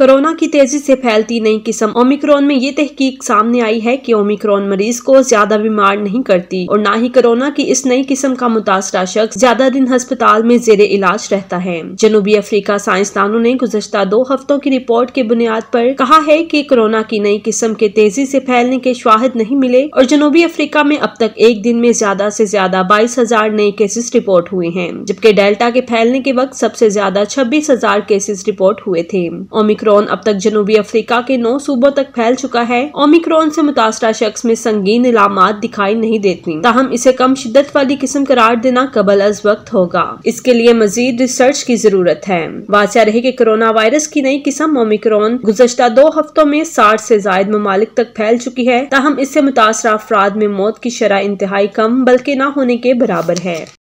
corona की तेजी से फैलती नई किस्म ओमिक्रॉन में ये तहकीक सामने आई है कि ओमिक्रॉन मरीज को ज्यादा बीमार नहीं करती और ना ही कोरोना की इस नई किस्म का मुतासरा शख्स ज्यादा दिन अस्पताल में जेर इलाज रहता है जनूबी अफ्रीका साइंसदानों ने गुजशत दो हफ्तों की रिपोर्ट के बुनियाद पर कहा है कि कोरोना की नई किस्म के तेजी से फैलने के शवाहद नहीं मिले और जनूबी अफ्रीका में अब तक एक दिन में ज्यादा से ज्यादा बाईस हजार नए केसेस रिपोर्ट हुए हैं जबकि डेल्टा के फैलने के वक्त सबसे ज्यादा छब्बीस हजार केसेस रिपोर्ट हुए थे ओमिक्रोन ओमिक्रॉन अब तक जनूबी अफ्रीका के नौ सूबों तक फैल चुका है ओमिक्रॉन से मुतासरा शख्स में संगीन इलामत दिखाई नहीं देती ताहम इसे कम शिद्दत वाली किस्म करार देना कबल अज वक्त होगा इसके लिए मजीद रिसर्च की जरूरत है वाचा रहे की कोरोना वायरस की नई किस्म ओमिक्रॉन गुजशत दो हफ्तों में साठ ऐसी जायद ममालिक तक फैल चुकी है ताहम इससे मुतासर अफराद में मौत की शरह इंतहाई कम बल्कि न होने के बराबर है